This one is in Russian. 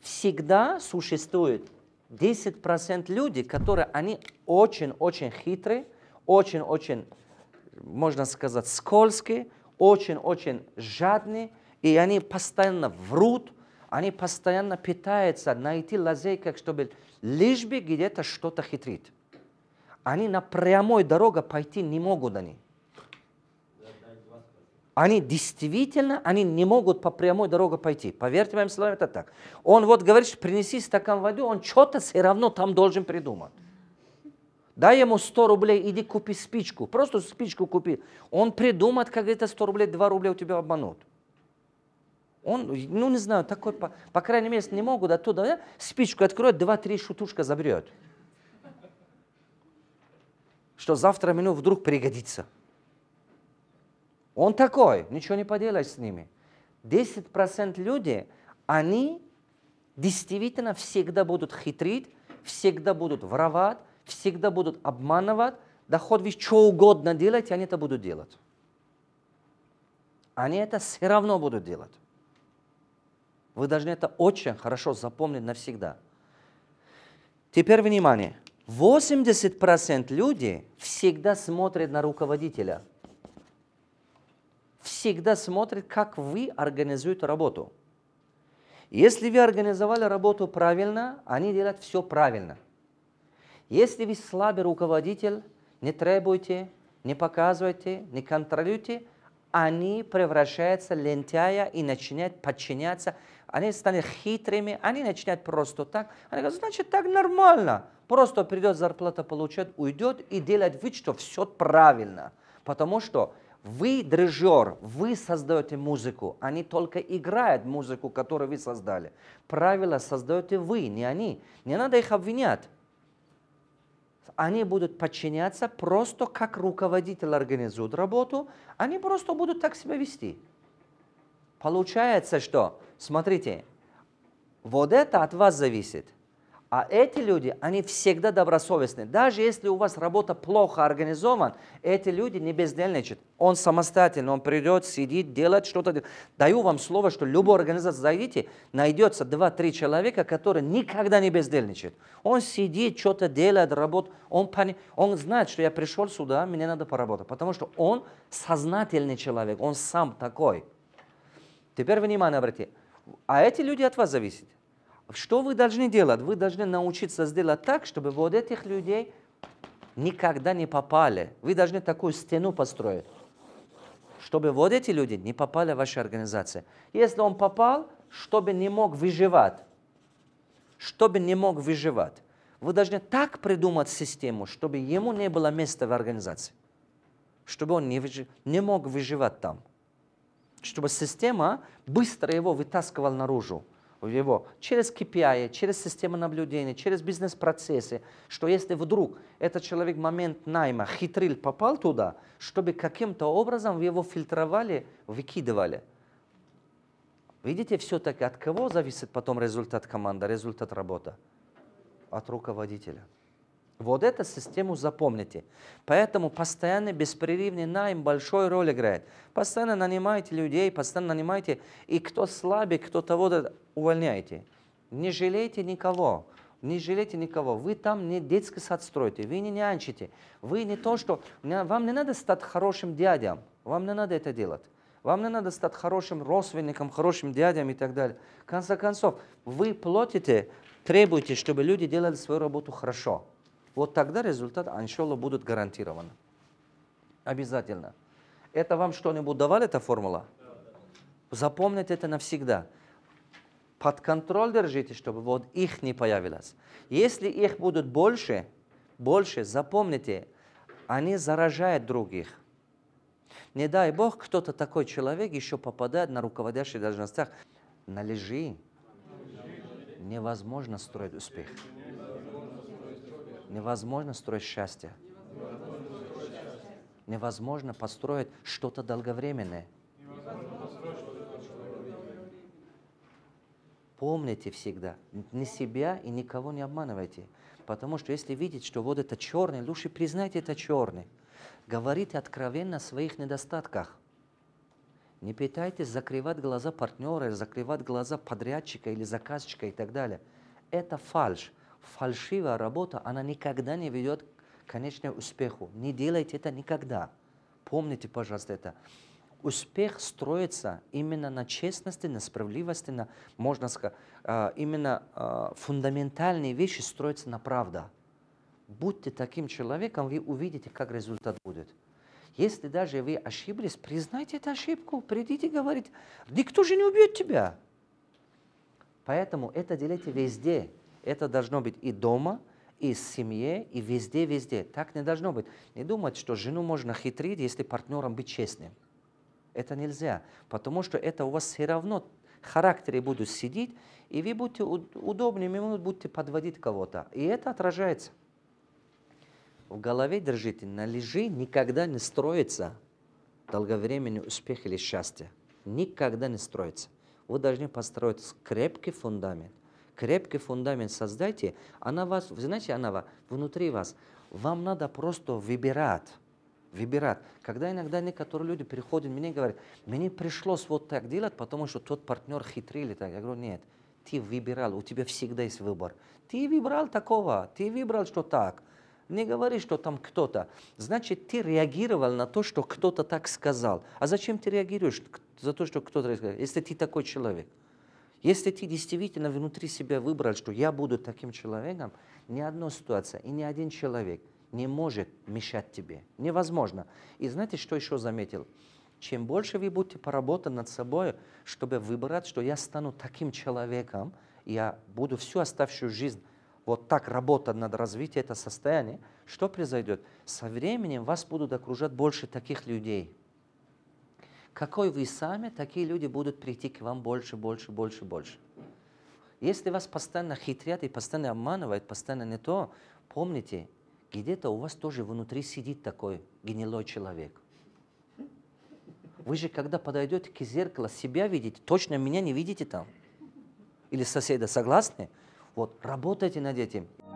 всегда существует 10% людей, которые они очень-очень хитрые, очень-очень, можно сказать, скользкие, очень-очень жадные, и они постоянно врут, они постоянно пытаются найти лазейки, чтобы лишь бы где-то что-то хитрить. Они на прямой дороге пойти не могут они они действительно, они не могут по прямой дороге пойти. Поверьте моим словам, это так. Он вот говорит, принеси стакан воды, он что-то все равно там должен придумать. Дай ему 100 рублей, иди купи спичку. Просто спичку купи. Он придумает, как это 100 рублей, 2 рубля у тебя обманут. Он, ну не знаю, такой, по, по крайней мере, не могут оттуда, да? спичку откроет, 2-3 шутушка забрет, Что завтра мне вдруг пригодится. Он такой, ничего не поделаешь с ними. 10% людей, они действительно всегда будут хитрить, всегда будут воровать, всегда будут обманывать, Доход, хоть что угодно делать, они это будут делать. Они это все равно будут делать. Вы должны это очень хорошо запомнить навсегда. Теперь внимание. 80% людей всегда смотрят на руководителя – всегда смотрит, как вы организуете работу. Если вы организовали работу правильно, они делают все правильно. Если вы слабый руководитель, не требуйте, не показывайте, не контролируйте, они превращаются в лентяя и начинают подчиняться. Они станут хитрыми, они начинают просто так. Они говорят, значит, так нормально. Просто придет зарплата получать, уйдет и делать вид, что все правильно. Потому что вы дирижер, вы создаете музыку. Они только играют музыку, которую вы создали. Правила создаете вы, не они. Не надо их обвинять. Они будут подчиняться просто как руководитель организует работу. Они просто будут так себя вести. Получается, что, смотрите, вот это от вас зависит – а эти люди, они всегда добросовестны. Даже если у вас работа плохо организована, эти люди не бездельничают. Он самостоятельно, он придет, сидит, делает что-то. Даю вам слово, что любой организация зайдите, найдется два-три человека, которые никогда не бездельничают. Он сидит, что-то делает, работает. Он, пони... он знает, что я пришел сюда, мне надо поработать. Потому что он сознательный человек, он сам такой. Теперь внимание обратите. А эти люди от вас зависят. Что вы должны делать? Вы должны научиться сделать так, чтобы вот этих людей никогда не попали. Вы должны такую стену построить, чтобы вот эти люди не попали в вашу организацию. Если он попал, чтобы не мог выживать, чтобы не мог выживать, вы должны так придумать систему, чтобы ему не было места в организации, чтобы он не, выжи... не мог выживать там, чтобы система быстро его вытаскивала наружу его через KPI, через систему наблюдения, через бизнес-процессы, что если вдруг этот человек в момент найма хитрил, попал туда, чтобы каким-то образом его фильтровали, выкидывали. Видите, все-таки от кого зависит потом результат команды, результат работы? От руководителя. Вот эту систему запомните. Поэтому постоянный беспрерывный найм большой роль играет. Постоянно нанимайте людей, постоянно нанимайте. И кто слабый, кто того увольняйте. Не жалейте никого. Не жалейте никого. Вы там не детский сад строите, вы не нянчите. Вы не то, что... Вам не надо стать хорошим дядям. Вам не надо это делать. Вам не надо стать хорошим родственником, хорошим дядям и так далее. В конце концов, вы платите, требуете, чтобы люди делали свою работу хорошо. Вот тогда результат, аншола, будут гарантированы. Обязательно. Это вам что-нибудь давали, эта формула? Запомнить это навсегда под контроль держите, чтобы вот их не появилось. Если их будут больше, больше, запомните, они заражают других. Не дай Бог, кто-то такой человек еще попадает на руководящие должностях. На лежи невозможно строить успех. Невозможно строить счастье. Невозможно построить что-то долговременное. Помните всегда, ни себя и никого не обманывайте. Потому что если видите, что вот это черный, лучше признайте это черный. Говорите откровенно о своих недостатках. Не пытайтесь закрывать глаза партнера, закрывать глаза подрядчика или заказчика и так далее. Это фальш. Фальшивая работа, она никогда не ведет к конечному успеху. Не делайте это никогда. Помните, пожалуйста, это успех строится именно на честности, на справедливости, на, можно сказать, а, именно а, фундаментальные вещи строятся на правда. Будьте таким человеком, вы увидите, как результат будет. Если даже вы ошиблись, признайте эту ошибку, придите говорить, никто же не убьет тебя. Поэтому это делайте везде. Это должно быть и дома, и в семье, и везде-везде. Так не должно быть. Не думать, что жену можно хитрить, если партнером быть честным. Это нельзя, потому что это у вас все равно характеры будут сидеть, и вы будете удобными, будете подводить кого-то. И это отражается. В голове держите, на лежи никогда не строится долговременный успех или счастье. Никогда не строится. Вы должны построить крепкий фундамент. Крепкий фундамент создайте, она вас, знаете, она внутри вас. Вам надо просто выбирать выбирать. Когда иногда некоторые люди приходят мне и говорят, мне пришлось вот так делать, потому что тот партнер хитрил или так. Я говорю, нет, ты выбирал, у тебя всегда есть выбор. Ты выбрал такого, ты выбрал, что так. Не говори, что там кто-то. Значит, ты реагировал на то, что кто-то так сказал. А зачем ты реагируешь за то, что кто-то сказал, если ты такой человек? Если ты действительно внутри себя выбрал, что я буду таким человеком, ни одна ситуация и ни один человек не может мешать тебе. Невозможно. И знаете, что еще заметил? Чем больше вы будете поработать над собой, чтобы выбрать, что я стану таким человеком, я буду всю оставшую жизнь вот так работать над развитием этого состояния, что произойдет? Со временем вас будут окружать больше таких людей. Какой вы сами, такие люди будут прийти к вам больше, больше, больше, больше. Если вас постоянно хитрят и постоянно обманывают, постоянно не то, помните, где-то у вас тоже внутри сидит такой гнилой человек. Вы же, когда подойдете к зеркалу, себя видите, точно меня не видите там. Или соседа, согласны? Вот, работайте над этим.